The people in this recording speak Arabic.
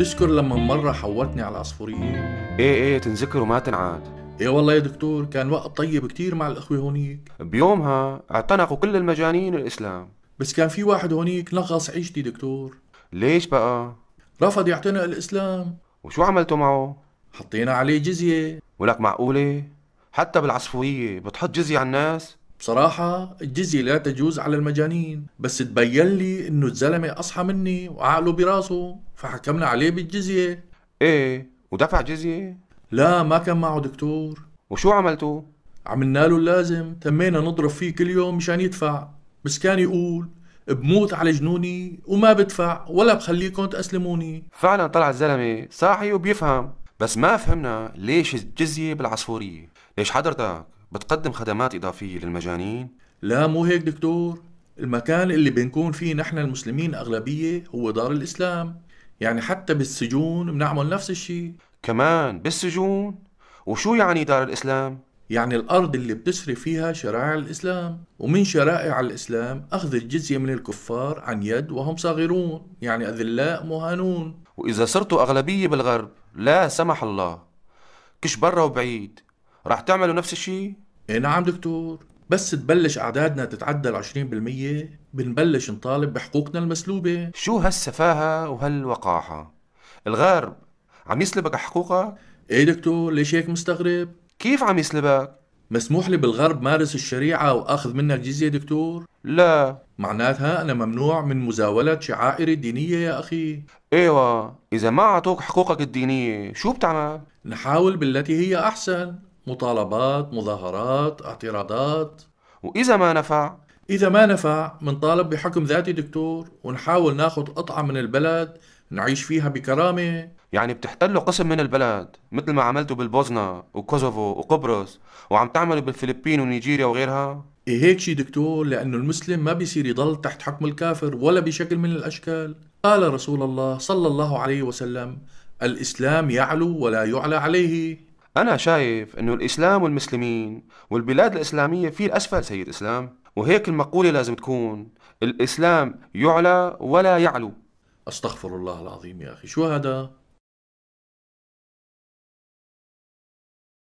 بتذكر لما مرة حورتني على عصفورية ايه ايه تنذكر وما تنعاد ايه والله يا دكتور كان وقت طيب كتير مع الاخوة هونيك بيومها اعتنقوا كل المجانين الاسلام بس كان في واحد هونيك نقص عيشتي دكتور ليش بقى؟ رفض يعتنق الاسلام وشو عملتوا معه؟ حطينا عليه جزية ولك معقولة؟ حتى بالعصفورية بتحط جزية على الناس؟ بصراحة الجزية لا تجوز على المجانين بس تبين لي انه الزلمة اصحى مني وعقله براسه فحكمنا عليه بالجزية ايه ودفع جزية لا ما كان معه دكتور وشو عملتوا؟ عملنا له اللازم تمينا نضرب فيه كل يوم مشان يدفع بس كان يقول بموت على جنوني وما بدفع ولا بخليكم تأسلموني فعلا طلع الزلمة صاحي وبيفهم بس ما فهمنا ليش الجزية بالعصفورية ليش حضرتك بتقدم خدمات إضافية للمجانين؟ لا مو هيك دكتور المكان اللي بنكون فيه نحن المسلمين أغلبية هو دار الإسلام يعني حتى بالسجون بنعمل نفس الشيء كمان بالسجون؟ وشو يعني دار الإسلام؟ يعني الأرض اللي بتسري فيها شرائع الإسلام ومن شرائع الإسلام أخذ الجزية من الكفار عن يد وهم صاغرون يعني أذلاء مهانون وإذا صرتوا أغلبية بالغرب لا سمح الله كش برا وبعيد رح تعملوا نفس الشيء؟ إيه نعم دكتور بس تبلش أعدادنا تتعدى ال 20% بنبلش نطالب بحقوقنا المسلوبة شو هالسفاهة وهالوقاحة الغرب عم يسلبك حقوقك؟ ايه دكتور ليش هيك مستغرب؟ كيف عم يسلبك؟ مسموح لي بالغرب مارس الشريعة وآخذ منك جزية دكتور؟ لا معناتها أنا ممنوع من مزاولة شعائري الدينية يا أخي ايوه إذا ما أعطوك حقوقك الدينية شو بتعمل؟ نحاول بالتي هي أحسن مطالبات مظاهرات اعتراضات وإذا ما نفع إذا ما نفع منطالب بحكم ذاتي دكتور ونحاول ناخد قطعة من البلد نعيش فيها بكرامة يعني بتحتلوا قسم من البلد مثل ما عملتوا بالبوسنة وكوزوفو وقبرص وعم تعملوا بالفلبين ونيجيريا وغيرها إيه هيك شي دكتور لأنه المسلم ما بيصير يضل تحت حكم الكافر ولا بشكل من الأشكال قال رسول الله صلى الله عليه وسلم الإسلام يعلو ولا يعلى عليه أنا شايف أنه الإسلام والمسلمين والبلاد الإسلامية في الأسفل سيد إسلام وهيك المقولة لازم تكون الإسلام يعلى ولا يعلو أستغفر الله العظيم يا أخي شو هذا؟